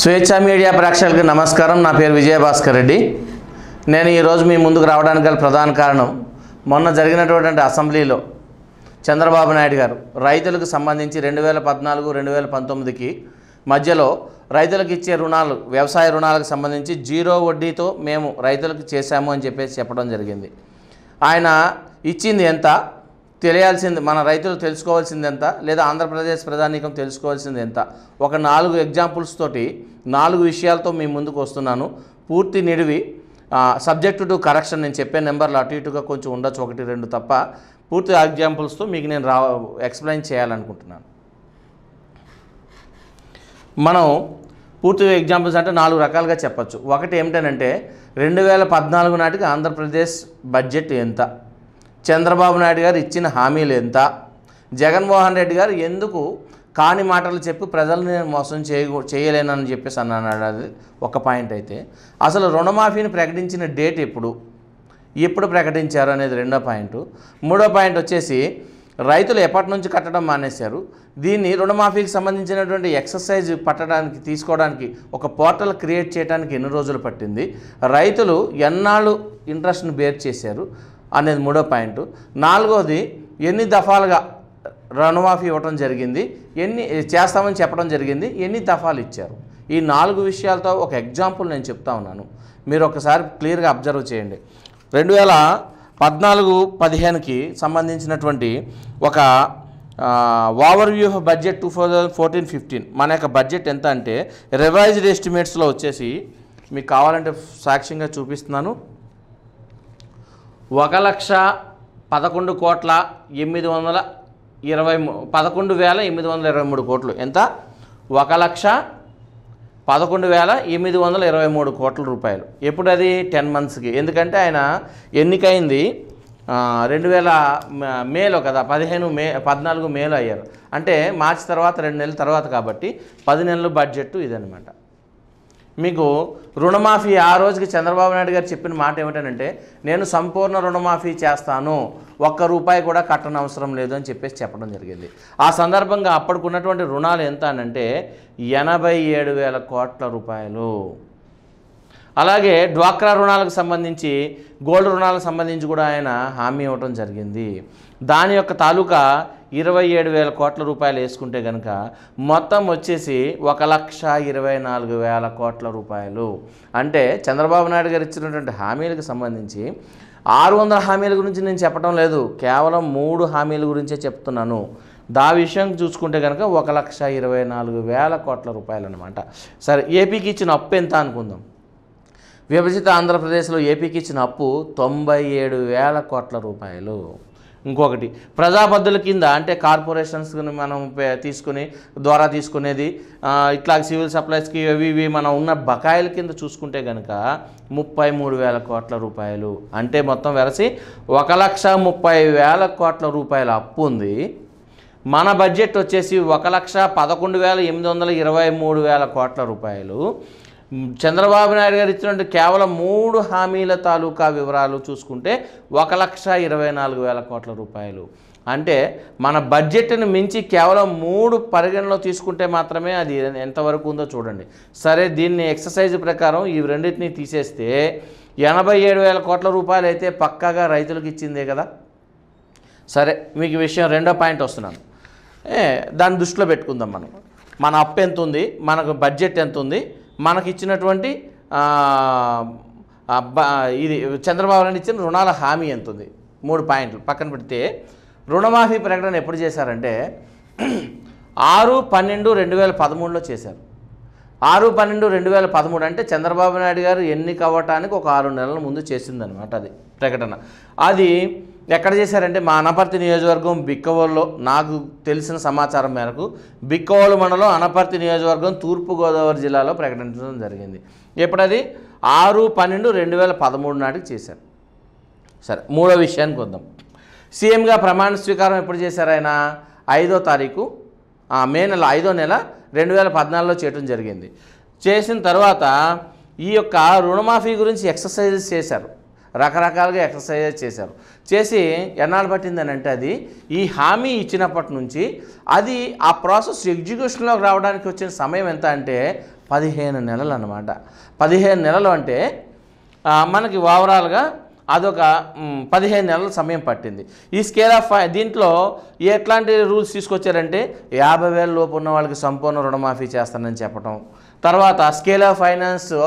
స్వేచ్ఛ మీడియా ప్రేక్షకులకు నమస్కారం నా పేరు విజయభాస్కర్ రెడ్డి నేను ఈరోజు మీ ముందుకు రావడానికి గల ప్రధాన కారణం మొన్న జరిగినటువంటి అసెంబ్లీలో చంద్రబాబు నాయుడు గారు రైతులకు సంబంధించి రెండు వేల పద్నాలుగు రెండు వేల పంతొమ్మిదికి మధ్యలో రైతులకు ఇచ్చే రుణాలు వ్యవసాయ రుణాలకు సంబంధించి జీరో వడ్డీతో మేము రైతులకు చేశాము అని చెప్పేసి చెప్పడం జరిగింది ఆయన ఇచ్చింది ఎంత తెలియాల్సింది మన రైతులు తెలుసుకోవాల్సింది ఎంత లేదా ఆంధ్రప్రదేశ్ ప్రధానికం తెలుసుకోవాల్సింది ఎంత ఒక నాలుగు ఎగ్జాంపుల్స్ తోటి నాలుగు విషయాలతో మీ ముందుకు వస్తున్నాను పూర్తి నిడివి సబ్జెక్ట్ టు కరెక్షన్ నేను చెప్పే నెంబర్లు అటు ఇటుగా కొంచెం ఉండొచ్చు ఒకటి రెండు తప్ప పూర్తి ఎగ్జాంపుల్స్తో మీకు నేను రా ఎక్స్ప్లెయిన్ చేయాలనుకుంటున్నాను మనం పూర్తి ఎగ్జాంపుల్స్ అంటే నాలుగు రకాలుగా చెప్పచ్చు ఒకటి ఏమిటనంటే రెండు వేల పద్నాలుగు నాటికి ఆంధ్రప్రదేశ్ బడ్జెట్ ఎంత చంద్రబాబు నాయుడు గారు ఇచ్చిన హామీలు ఎంత జగన్మోహన్ రెడ్డి గారు ఎందుకు కాని మాటలు చెప్పి ప్రజల్ని నేను మోసం చేయ చేయలేనని చెప్పేసి అన్నాడు అది ఒక పాయింట్ అయితే అసలు రుణమాఫీని ప్రకటించిన డేట్ ఎప్పుడు ఎప్పుడు ప్రకటించారు అనేది రెండో పాయింట్ మూడో పాయింట్ వచ్చేసి రైతులు ఎప్పటి నుంచి కట్టడం మానేశారు దీన్ని రుణమాఫీకి సంబంధించినటువంటి ఎక్సర్సైజ్ పట్టడానికి తీసుకోవడానికి ఒక పోర్టల్ క్రియేట్ చేయడానికి ఎన్ని రోజులు పట్టింది రైతులు ఎన్నాళ్ళు ఇంట్రెస్ట్ను బేర్ చేశారు అనేది మూడో పాయింట్ నాలుగోది ఎన్ని దఫాలుగా రుణమాఫీ ఇవ్వటం జరిగింది ఎన్ని చేస్తామని చెప్పడం జరిగింది ఎన్ని దఫాలు ఇచ్చారు ఈ నాలుగు విషయాలతో ఒక ఎగ్జాంపుల్ నేను చెప్తా ఉన్నాను మీరు ఒకసారి క్లియర్గా అబ్జర్వ్ చేయండి రెండు వేల పద్నాలుగు పదిహేనుకి సంబంధించినటువంటి ఒక overview of budget two thousand fourteen fifteen మన యొక్క బడ్జెట్ ఎంత అంటే రివైజ్డ్ ఎస్టిమేట్స్లో వచ్చేసి మీకు కావాలంటే సాక్ష్యంగా చూపిస్తున్నాను ఒక లక్ష పదకొండు కోట్ల ఎనిమిది వందల ఇరవై పదకొండు వేల ఎనిమిది వందల ఇరవై మూడు కోట్లు ఎంత ఒక లక్ష పదకొండు వేల ఎనిమిది వందల ఇరవై మూడు కోట్ల రూపాయలు ఎప్పుడు అది టెన్ మంత్స్కి ఎందుకంటే ఆయన ఎన్నికైంది రెండు వేల మేలో కదా పదిహేను మే పద్నాలుగు మేలో అయ్యారు అంటే మార్చి తర్వాత రెండు నెలల తర్వాత కాబట్టి పది నెలల బడ్జెట్ ఇదనమాట మీకు రుణమాఫీ ఆ రోజుకి చంద్రబాబు నాయుడు గారు చెప్పిన మాట ఏమిటంటే నేను సంపూర్ణ రుణమాఫీ చేస్తాను ఒక్క రూపాయి కూడా కట్టనవసరం అవసరం లేదు అని చెప్పేసి చెప్పడం జరిగింది ఆ సందర్భంగా అప్పటికున్నటువంటి రుణాలు ఎంత అనంటే ఎనభై ఏడు వేల కోట్ల రూపాయలు అలాగే డ్వాక్రా రుణాలకు సంబంధించి గోల్డ్ రుణాలకు సంబంధించి కూడా ఆయన హామీ ఇవ్వటం జరిగింది దాని యొక్క తాలూకా ఇరవై ఏడు వేల కోట్ల రూపాయలు వేసుకుంటే కనుక మొత్తం వచ్చేసి ఒక లక్ష ఇరవై నాలుగు వేల కోట్ల రూపాయలు అంటే చంద్రబాబు నాయుడు గారు ఇచ్చినటువంటి హామీలకు సంబంధించి ఆరు వందల హామీల గురించి నేను చెప్పడం లేదు కేవలం మూడు హామీల గురించే చెప్తున్నాను దా విషయం చూసుకుంటే కనుక ఒక లక్ష ఇరవై నాలుగు వేల కోట్ల రూపాయలు అనమాట సరే ఏపీకి ఇచ్చిన అప్పు ఎంత అనుకుందాం విభజిత ఆంధ్రప్రదేశ్లో ఏపీకి ఇచ్చిన అప్పు తొంభై ఏడు వేల కోట్ల రూపాయలు ఇంకొకటి ప్రజాపద్ధుల కింద అంటే కార్పొరేషన్స్ మనం తీసుకుని ద్వారా తీసుకునేది ఇట్లా సివిల్ సప్లైస్కి ఇవి ఇవి మనం ఉన్న బకాయిల కింద చూసుకుంటే కనుక ముప్పై మూడు వేల కోట్ల రూపాయలు అంటే మొత్తం వెలసి ఒక లక్ష ముప్పై వేల కోట్ల రూపాయల అప్పు ఉంది మన బడ్జెట్ వచ్చేసి ఒక లక్ష పదకొండు వేల ఎనిమిది వందల ఇరవై మూడు వేల కోట్ల రూపాయలు చంద్రబాబు నాయుడు గారు ఇచ్చినటువంటి కేవలం మూడు హామీల తాలూకా వివరాలు చూసుకుంటే ఒక లక్ష ఇరవై నాలుగు వేల కోట్ల రూపాయలు అంటే మన బడ్జెట్ను మించి కేవలం మూడు పరిగణలో తీసుకుంటే మాత్రమే అది ఎంతవరకు ఉందో చూడండి సరే దీన్ని ఎక్సర్సైజ్ ప్రకారం ఈ రెండింటిని తీసేస్తే ఎనభై ఏడు వేల కోట్ల రూపాయలు అయితే పక్కాగా రైతులకు ఇచ్చిందే కదా సరే మీకు విషయం రెండో పాయింట్ వస్తున్నాను దాన్ని దృష్టిలో పెట్టుకుందాం మనం మన అప్పు ఎంత ఉంది మనకు బడ్జెట్ ఎంత ఉంది మనకి ఇచ్చినటువంటి ఇది చంద్రబాబు నాయుడు ఇచ్చిన రుణాల హామీ ఎంత ఉంది మూడు పాయింట్లు పక్కన పెడితే రుణమాఫీ ప్రకటన ఎప్పుడు చేశారంటే ఆరు పన్నెండు రెండు వేల పదమూడులో చేశారు ఆరు పన్నెండు రెండు వేల పదమూడు అంటే చంద్రబాబు నాయుడు గారు ఎన్నిక అవ్వటానికి ఒక ఆరు నెలల ముందు చేసిందనమాట అది ప్రకటన అది ఎక్కడ చేశారంటే మా అనపర్తి నియోజకవర్గం బిక్కవోలులో నాకు తెలిసిన సమాచారం మేరకు బిక్కవోలు మండలం అనపర్తి నియోజకవర్గం తూర్పుగోదావరి జిల్లాలో ప్రకటించడం జరిగింది ఎప్పుడది ఆరు పన్నెండు రెండు వేల పదమూడు నాటికి చేశారు సరే మూడో విషయానికి వద్దాం సీఎంగా ప్రమాణ స్వీకారం ఎప్పుడు చేశారు ఆయన ఐదో తారీఖు మే నెల ఐదో నెల రెండు వేల పద్నాలుగులో చేయడం జరిగింది చేసిన తర్వాత ఈ యొక్క రుణమాఫీ గురించి ఎక్సర్సైజెస్ చేశారు రకరకాలుగా ఎక్సర్సైజ్ చేశారు చేసి ఎన్నాళ్ళు పట్టిందని అంటే అది ఈ హామీ ఇచ్చినప్పటి నుంచి అది ఆ ప్రాసెస్ ఎగ్జిక్యూషన్లోకి రావడానికి వచ్చిన సమయం ఎంత అంటే పదిహేను నెలలు అనమాట పదిహేను నెలలు అంటే మనకి ఓవరాల్గా అదొక పదిహేను నెలల సమయం పట్టింది ఈ స్కేల్ ఆఫ్ దీంట్లో ఎట్లాంటి రూల్స్ తీసుకొచ్చారంటే యాభై వేల లోపు ఉన్న వాళ్ళకి సంపూర్ణ రుణమాఫీ చేస్తానని చెప్పడం తర్వాత స్కేల్ ఆఫ్ ఫైనాన్స్లో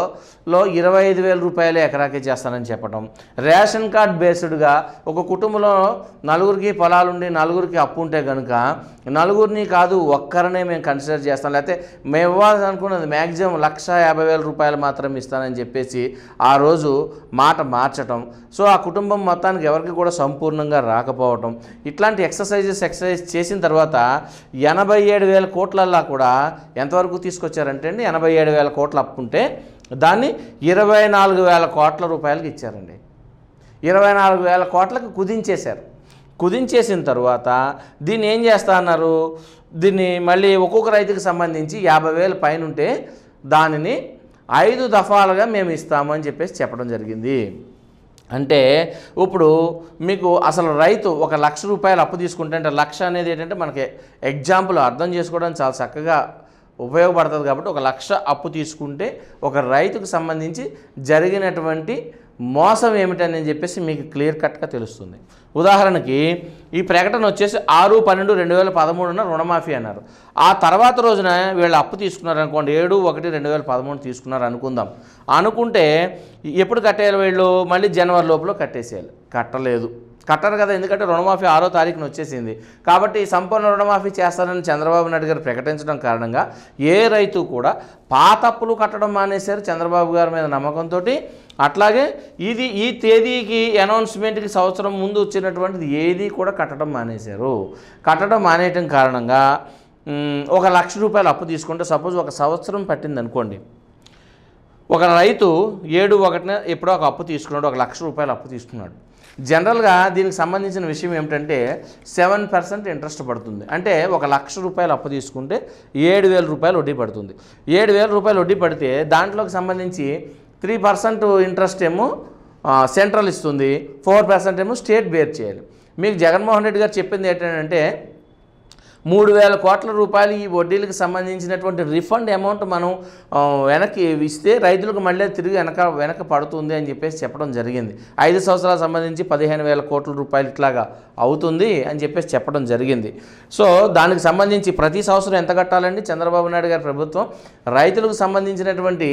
ఇరవై ఐదు వేల రూపాయలు ఎకరాకి చేస్తానని చెప్పడం రేషన్ కార్డ్ బేస్డ్గా ఒక కుటుంబంలో నలుగురికి పొలాలుండి నలుగురికి అప్పు ఉంటే కనుక నలుగురిని కాదు ఒక్కరినే మేము కన్సిడర్ చేస్తాం లేకపోతే మేము ఇవ్వాల్సి అనుకున్నది మ్యాక్సిమం లక్ష యాభై వేల రూపాయలు మాత్రం ఇస్తానని చెప్పేసి ఆ రోజు మాట మార్చటం సో ఆ కుటుంబం మొత్తానికి ఎవరికి కూడా సంపూర్ణంగా రాకపోవటం ఇట్లాంటి ఎక్సర్సైజెస్ ఎక్సర్సైజ్ చేసిన తర్వాత ఎనభై ఏడు వేల కోట్లల్లా కూడా ఎంతవరకు తీసుకొచ్చారంటే అండి ఎనభై నలభై ఏడు వేల కోట్లు అప్పు ఉంటే దాన్ని ఇరవై నాలుగు వేల కోట్ల రూపాయలకి ఇచ్చారండి ఇరవై నాలుగు వేల కోట్లకు కుదించేశారు కుదించేసిన తర్వాత దీన్ని ఏం చేస్తా అన్నారు దీన్ని మళ్ళీ ఒక్కొక్క రైతుకి సంబంధించి యాభై వేల పైన ఉంటే దానిని ఐదు దఫాలుగా మేము ఇస్తాము అని చెప్పేసి చెప్పడం జరిగింది అంటే ఇప్పుడు మీకు అసలు రైతు ఒక లక్ష రూపాయలు అప్పు తీసుకుంటే అంటే లక్ష అనేది ఏంటంటే మనకి ఎగ్జాంపుల్ అర్థం చేసుకోవడానికి చాలా చక్కగా ఉపయోగపడుతుంది కాబట్టి ఒక లక్ష అప్పు తీసుకుంటే ఒక రైతుకు సంబంధించి జరిగినటువంటి మోసం ఏమిటని చెప్పేసి మీకు క్లియర్ కట్గా తెలుస్తుంది ఉదాహరణకి ఈ ప్రకటన వచ్చేసి ఆరు పన్నెండు రెండు వేల పదమూడున రుణమాఫీ అన్నారు ఆ తర్వాత రోజున వీళ్ళు అప్పు తీసుకున్నారు అనుకోండి ఏడు ఒకటి రెండు వేల పదమూడు తీసుకున్నారు అనుకుందాం అనుకుంటే ఎప్పుడు కట్టేయాలి వీళ్ళు మళ్ళీ జనవరి లోపల కట్టేసేయాలి కట్టలేదు కట్టరు కదా ఎందుకంటే రుణమాఫీ ఆరో తారీఖున వచ్చేసింది కాబట్టి సంపూర్ణ రుణమాఫీ చేస్తారని చంద్రబాబు నాయుడు గారు ప్రకటించడం కారణంగా ఏ రైతు కూడా పాత అప్పులు కట్టడం మానేశారు చంద్రబాబు గారి మీద నమ్మకంతో అట్లాగే ఇది ఈ తేదీకి అనౌన్స్మెంట్కి సంవత్సరం ముందు వచ్చినటువంటిది ఏది కూడా కట్టడం మానేశారు కట్టడం మానేయటం కారణంగా ఒక లక్ష రూపాయలు అప్పు తీసుకుంటే సపోజ్ ఒక సంవత్సరం పట్టింది అనుకోండి ఒక రైతు ఏడు ఒకటిన ఎప్పుడో ఒక అప్పు తీసుకున్నాడు ఒక లక్ష రూపాయలు అప్పు తీసుకున్నాడు జనరల్గా దీనికి సంబంధించిన విషయం ఏమిటంటే సెవెన్ పర్సెంట్ ఇంట్రెస్ట్ పడుతుంది అంటే ఒక లక్ష రూపాయలు అప్పు తీసుకుంటే ఏడు వేల రూపాయలు వడ్డీ పడుతుంది ఏడు వేల రూపాయలు వడ్డీ పడితే దాంట్లోకి సంబంధించి త్రీ పర్సెంట్ ఇంట్రెస్ట్ ఏమో సెంట్రల్ ఇస్తుంది ఫోర్ పర్సెంట్ ఏమో స్టేట్ బేర్ చేయాలి మీకు జగన్మోహన్ రెడ్డి గారు చెప్పింది ఏంటంటే మూడు వేల కోట్ల రూపాయలు ఈ వడ్డీలకు సంబంధించినటువంటి రిఫండ్ అమౌంట్ మనం వెనక్కి ఇస్తే రైతులకు మళ్ళీ తిరిగి వెనక వెనక పడుతుంది అని చెప్పేసి చెప్పడం జరిగింది ఐదు సంవత్సరాలకు సంబంధించి పదిహేను వేల కోట్ల రూపాయలు ఇట్లాగా అవుతుంది అని చెప్పేసి చెప్పడం జరిగింది సో దానికి సంబంధించి ప్రతి సంవత్సరం ఎంత కట్టాలండి చంద్రబాబు నాయుడు గారి ప్రభుత్వం రైతులకు సంబంధించినటువంటి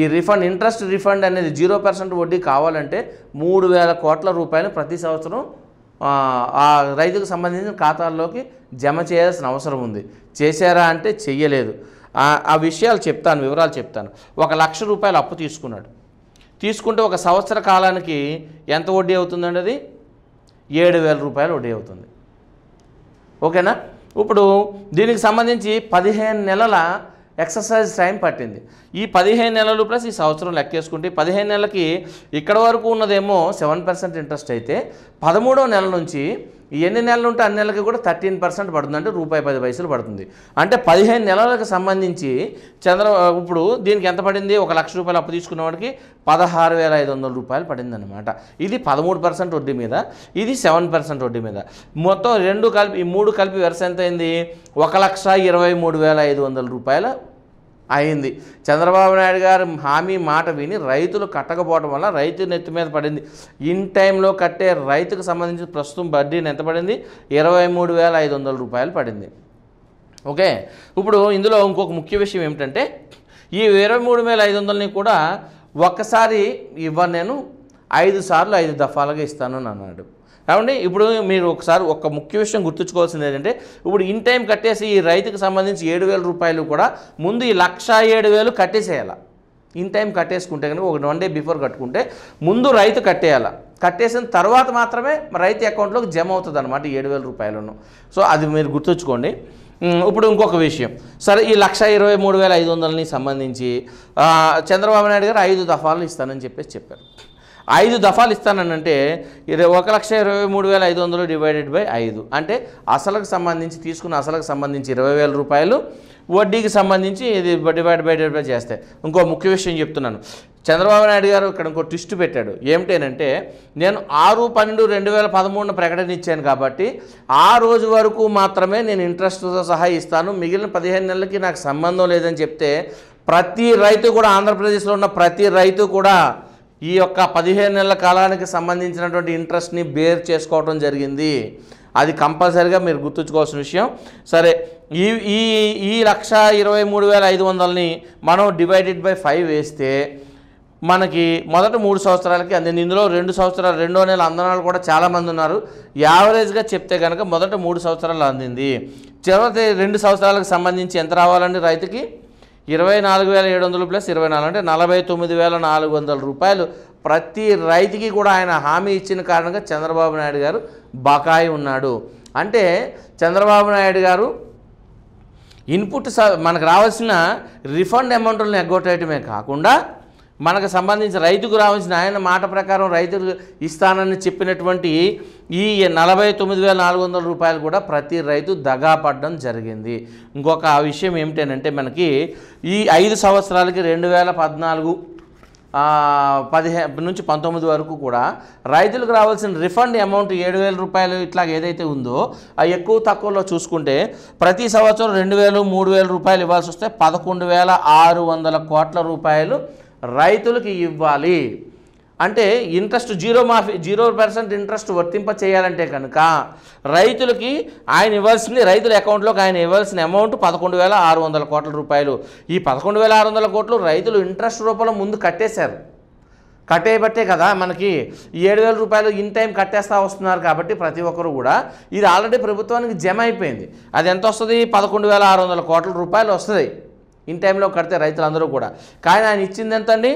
ఈ రిఫండ్ ఇంట్రెస్ట్ రిఫండ్ అనేది జీరో పర్సెంట్ వడ్డీ కావాలంటే మూడు వేల కోట్ల రూపాయలు ప్రతి సంవత్సరం ఆ రైతుకు సంబంధించిన ఖాతాల్లోకి జమ చేయాల్సిన అవసరం ఉంది చేశారా అంటే చెయ్యలేదు ఆ విషయాలు చెప్తాను వివరాలు చెప్తాను ఒక లక్ష రూపాయలు అప్పు తీసుకున్నాడు తీసుకుంటే ఒక సంవత్సర కాలానికి ఎంత వడ్డీ అవుతుందండి అది ఏడు వేల రూపాయలు వడ్డీ అవుతుంది ఓకేనా ఇప్పుడు దీనికి సంబంధించి పదిహేను నెలల ఎక్సర్సైజ్ టైం పట్టింది ఈ పదిహేను నెలలు ప్లస్ ఈ సంవత్సరం లెక్కేసుకుంటే పదిహేను నెలలకి ఇక్కడ వరకు ఉన్నదేమో సెవెన్ పర్సెంట్ ఇంట్రెస్ట్ అయితే పదమూడవ నెల నుంచి ఎన్ని నెలలు ఉంటే అన్ని నెలలకి కూడా థర్టీన్ పర్సెంట్ పడుతుంది అంటే రూపాయి పది పైసలు పడుతుంది అంటే పదిహేను నెలలకు సంబంధించి చంద్ర ఇప్పుడు దీనికి ఎంత పడింది ఒక లక్ష రూపాయలు అప్పు తీసుకున్న వాడికి పదహారు వేల ఐదు వందల రూపాయలు పడిందనమాట ఇది పదమూడు పర్సెంట్ వడ్డీ మీద ఇది సెవెన్ పర్సెంట్ వడ్డీ మీద మొత్తం రెండు కలిపి ఈ మూడు కలిపి వెరస ఎంత అయింది ఒక లక్ష ఇరవై మూడు వేల ఐదు వందల రూపాయల అయింది చంద్రబాబు నాయుడు గారు హామీ మాట విని రైతులు కట్టకపోవడం వల్ల రైతు నెత్తి మీద పడింది ఇన్ టైంలో కట్టే రైతుకు సంబంధించి ప్రస్తుతం బడ్డీని ఎంత పడింది ఇరవై మూడు వేల ఐదు వందల రూపాయలు పడింది ఓకే ఇప్పుడు ఇందులో ఇంకొక ముఖ్య విషయం ఏమిటంటే ఈ ఇరవై మూడు వేల ఐదు వందలని కూడా ఒక్కసారి ఇవ్వను నేను ఐదు సార్లు ఐదు దఫాలుగా ఇస్తాను అన్నాడు కాబట్టి ఇప్పుడు మీరు ఒకసారి ఒక ముఖ్య విషయం గుర్తుంచుకోవాల్సింది ఏంటంటే ఇప్పుడు ఇన్ టైం కట్టేసి ఈ రైతుకు సంబంధించి ఏడు వేల రూపాయలు కూడా ముందు ఈ లక్ష ఏడు వేలు కట్టేసేయాలి ఇన్ టైం కట్టేసుకుంటే కనుక ఒక వన్ డే బిఫోర్ కట్టుకుంటే ముందు రైతు కట్టేయాలి కట్టేసిన తర్వాత మాత్రమే రైతు అకౌంట్లోకి జమ అవుతుంది అనమాట ఏడు వేల రూపాయలను సో అది మీరు గుర్తుంచుకోండి ఇప్పుడు ఇంకొక విషయం సరే ఈ లక్ష ఇరవై మూడు వేల ఐదు వందలని సంబంధించి చంద్రబాబు నాయుడు గారు ఐదు దఫాలు ఇస్తానని చెప్పేసి చెప్పారు ఐదు దఫాలు ఇస్తానంటే ఒక లక్ష ఇరవై మూడు వేల ఐదు వందలు డివైడెడ్ బై ఐదు అంటే అసలకు సంబంధించి తీసుకున్న అసలకు సంబంధించి ఇరవై వేల రూపాయలు వడ్డీకి సంబంధించి ఇది డివైడ్ బై డివైడ్ బై చేస్తాయి ఇంకో ముఖ్య విషయం చెప్తున్నాను చంద్రబాబు నాయుడు గారు ఇక్కడ ఇంకో ట్విస్ట్ పెట్టాడు ఏమిటేనంటే నేను ఆరు పన్నెండు రెండు వేల పదమూడున ప్రకటన ఇచ్చాను కాబట్టి ఆ రోజు వరకు మాత్రమే నేను ఇంట్రెస్ట్తో సహా ఇస్తాను మిగిలిన పదిహేను నెలలకి నాకు సంబంధం లేదని చెప్తే ప్రతి రైతు కూడా ఆంధ్రప్రదేశ్లో ఉన్న ప్రతి రైతు కూడా ఈ యొక్క పదిహేను నెలల కాలానికి సంబంధించినటువంటి ఇంట్రెస్ట్ని బేర్ చేసుకోవడం జరిగింది అది కంపల్సరీగా మీరు గుర్తుంచుకోవాల్సిన విషయం సరే ఈ ఈ ఈ లక్ష ఇరవై మూడు వేల ఐదు వందలని మనం డివైడెడ్ బై ఫైవ్ వేస్తే మనకి మొదట మూడు సంవత్సరాలకి అందింది ఇందులో రెండు సంవత్సరాలు రెండో నెల అందనాలు కూడా చాలామంది ఉన్నారు యావరేజ్గా చెప్తే కనుక మొదట మూడు సంవత్సరాలు అందింది చివరి రెండు సంవత్సరాలకు సంబంధించి ఎంత రావాలండి రైతుకి ఇరవై నాలుగు వేల ఏడు వందలు ప్లస్ ఇరవై నాలుగు అంటే నలభై తొమ్మిది వేల నాలుగు వందల రూపాయలు ప్రతి రైతుకి కూడా ఆయన హామీ ఇచ్చిన కారణంగా చంద్రబాబు నాయుడు గారు బకాయి ఉన్నాడు అంటే చంద్రబాబు నాయుడు గారు ఇన్పుట్ మనకు రావాల్సిన రిఫండ్ అమౌంట్లను ఎగ్గొట్టేయటమే కాకుండా మనకు సంబంధించి రైతుకు రావాల్సిన ఆయన మాట ప్రకారం రైతులు ఇస్తానని చెప్పినటువంటి ఈ నలభై తొమ్మిది వేల నాలుగు వందల రూపాయలు కూడా ప్రతి రైతు దగా పడడం జరిగింది ఇంకొక ఆ విషయం ఏమిటనంటే మనకి ఈ ఐదు సంవత్సరాలకి రెండు వేల పద్నాలుగు పదిహేను నుంచి పంతొమ్మిది వరకు కూడా రైతులకు రావాల్సిన రిఫండ్ అమౌంట్ ఏడు వేల రూపాయలు ఇట్లా ఏదైతే ఉందో ఆ ఎక్కువ తక్కువలో చూసుకుంటే ప్రతి సంవత్సరం రెండు వేలు మూడు వేల రూపాయలు ఇవ్వాల్సి వస్తే పదకొండు వేల ఆరు వందల కోట్ల రూపాయలు రైతులకి ఇవ్వాలి అంటే ఇంట్రెస్ట్ జీరో మాఫీ జీరో పర్సెంట్ ఇంట్రెస్ట్ వర్తింప చేయాలంటే కనుక రైతులకి ఆయన ఇవ్వాల్సింది రైతుల అకౌంట్లోకి ఆయన ఇవ్వాల్సిన అమౌంట్ పదకొండు వేల ఆరు వందల కోట్ల రూపాయలు ఈ పదకొండు వేల ఆరు వందల కోట్లు రైతులు ఇంట్రెస్ట్ రూపంలో ముందు కట్టేశారు కట్టేయబట్టే కదా మనకి ఏడు వేల రూపాయలు ఇన్ టైం కట్టేస్తూ వస్తున్నారు కాబట్టి ప్రతి ఒక్కరు కూడా ఇది ఆల్రెడీ ప్రభుత్వానికి జమ అయిపోయింది అది ఎంత వస్తుంది పదకొండు వేల ఆరు వందల కోట్ల రూపాయలు వస్తుంది ఇన్ టైంలో కడితే రైతులందరూ కూడా కానీ ఆయన ఇచ్చింది ఎంతండి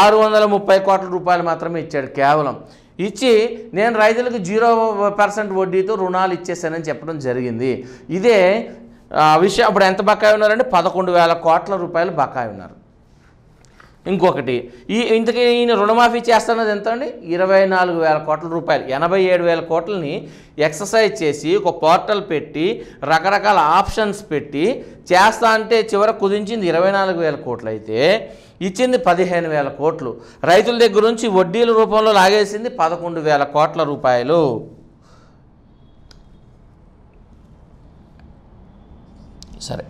ఆరు వందల ముప్పై కోట్ల రూపాయలు మాత్రమే ఇచ్చాడు కేవలం ఇచ్చి నేను రైతులకు జీరో పర్సెంట్ వడ్డీతో రుణాలు ఇచ్చేసానని చెప్పడం జరిగింది ఇదే విషయం అప్పుడు ఎంత బకాయి ఉన్నారంటే పదకొండు వేల కోట్ల రూపాయలు బకాయి ఉన్నారు ఇంకొకటి ఈ ఇంతకీ ఈయన రుణమాఫీ చేస్తున్నది ఎంత అండి ఇరవై నాలుగు వేల కోట్ల రూపాయలు ఎనభై ఏడు వేల కోట్లని ఎక్సర్సైజ్ చేసి ఒక పోర్టల్ పెట్టి రకరకాల ఆప్షన్స్ పెట్టి చేస్తా అంటే చివర కుదించింది ఇరవై నాలుగు వేల కోట్లు అయితే ఇచ్చింది పదిహేను వేల కోట్లు రైతుల దగ్గర నుంచి వడ్డీల రూపంలో లాగేసింది పదకొండు వేల కోట్ల రూపాయలు సరే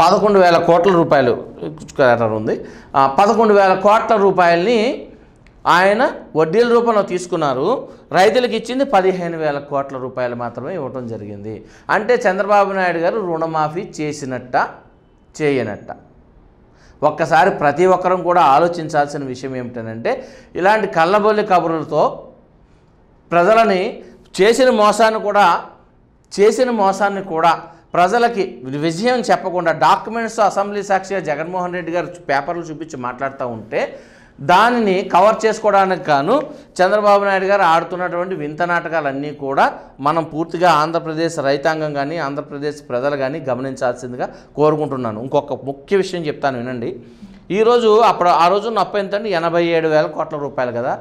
పదకొండు వేల కోట్ల రూపాయలు కలెక్టర్ ఉంది పదకొండు వేల కోట్ల రూపాయలని ఆయన వడ్డీల రూపంలో తీసుకున్నారు రైతులకు ఇచ్చింది పదిహేను వేల కోట్ల రూపాయలు మాత్రమే ఇవ్వటం జరిగింది అంటే చంద్రబాబు నాయుడు గారు రుణమాఫీ చేసినట్ట చేయనట్ట ఒక్కసారి ప్రతి ఒక్కరం కూడా ఆలోచించాల్సిన విషయం ఏమిటంటే ఇలాంటి కళ్ళబొల్లి కబుర్లతో ప్రజలని చేసిన మోసాన్ని కూడా చేసిన మోసాన్ని కూడా ప్రజలకి విజయం చెప్పకుండా డాక్యుమెంట్స్ అసెంబ్లీ సాక్షిగా జగన్మోహన్ రెడ్డి గారు పేపర్లు చూపించి మాట్లాడుతూ ఉంటే దానిని కవర్ చేసుకోవడానికి గాను చంద్రబాబు నాయుడు గారు ఆడుతున్నటువంటి వింత నాటకాలన్నీ కూడా మనం పూర్తిగా ఆంధ్రప్రదేశ్ రైతాంగం కానీ ఆంధ్రప్రదేశ్ ప్రజలు కానీ గమనించాల్సిందిగా కోరుకుంటున్నాను ఇంకొక ముఖ్య విషయం చెప్తాను వినండి ఈరోజు అప్పుడు ఆ రోజు అప్పు ఎంత ఎనభై ఏడు వేల కోట్ల రూపాయలు కదా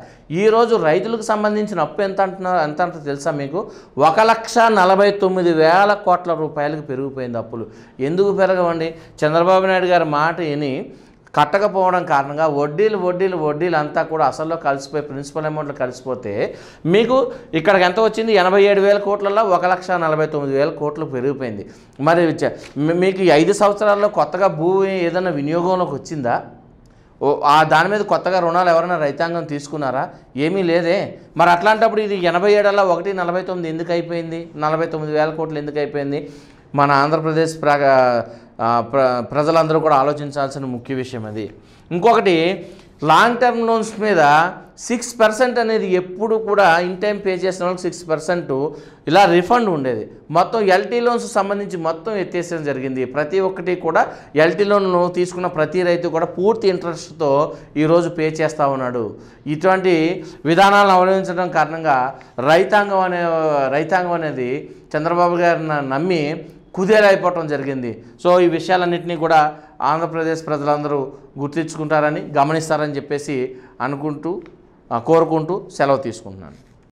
ఈరోజు రైతులకు సంబంధించిన అప్పు ఎంత అంటున్నారు ఎంత అంత తెలుసా మీకు ఒక లక్ష నలభై తొమ్మిది వేల కోట్ల రూపాయలకు పెరిగిపోయింది అప్పులు ఎందుకు పెరగవండి చంద్రబాబు నాయుడు గారి మాట విని కట్టకపోవడం కారణంగా వడ్డీలు వడ్డీలు వడ్డీలు అంతా కూడా అసల్లో కలిసిపోయి ప్రిన్సిపల్ అమౌంట్లు కలిసిపోతే మీకు ఇక్కడికి ఎంత వచ్చింది ఎనభై ఏడు వేల కోట్లలో ఒక లక్ష నలభై తొమ్మిది వేల కోట్లు పెరిగిపోయింది మరి మీకు ఐదు సంవత్సరాల్లో కొత్తగా భూమి ఏదైనా వినియోగంలోకి వచ్చిందా ఆ దాని మీద కొత్తగా రుణాలు ఎవరైనా రైతాంగం తీసుకున్నారా ఏమీ లేదే మరి అట్లాంటప్పుడు ఇది ఎనభై ఏడల్లో ఒకటి నలభై తొమ్మిది ఎందుకు అయిపోయింది నలభై తొమ్మిది వేల కోట్లు ఎందుకు అయిపోయింది మన ఆంధ్రప్రదేశ్ ప్రాగా ప్ర ప్రజలందరూ కూడా ఆలోచించాల్సిన ముఖ్య విషయం అది ఇంకొకటి లాంగ్ టర్మ్ లోన్స్ మీద సిక్స్ పర్సెంట్ అనేది ఎప్పుడు కూడా ఇన్ టైం పే చేసిన వాళ్ళకి సిక్స్ పర్సెంట్ ఇలా రిఫండ్ ఉండేది మొత్తం ఎల్టీ లోన్స్ సంబంధించి మొత్తం ఎత్తేసేయడం జరిగింది ప్రతి ఒక్కటి కూడా ఎల్టీ లోన్ తీసుకున్న ప్రతి రైతు కూడా పూర్తి ఇంట్రెస్ట్తో ఈరోజు పే చేస్తూ ఉన్నాడు ఇటువంటి విధానాలను అవలంబించడం కారణంగా రైతాంగం అనే రైతాంగం అనేది చంద్రబాబు గారిని నమ్మి కుదేలైపోవటం జరిగింది సో ఈ విషయాలన్నింటినీ కూడా ఆంధ్రప్రదేశ్ ప్రజలందరూ గుర్తించుకుంటారని గమనిస్తారని చెప్పేసి అనుకుంటూ కోరుకుంటూ సెలవు తీసుకుంటున్నాను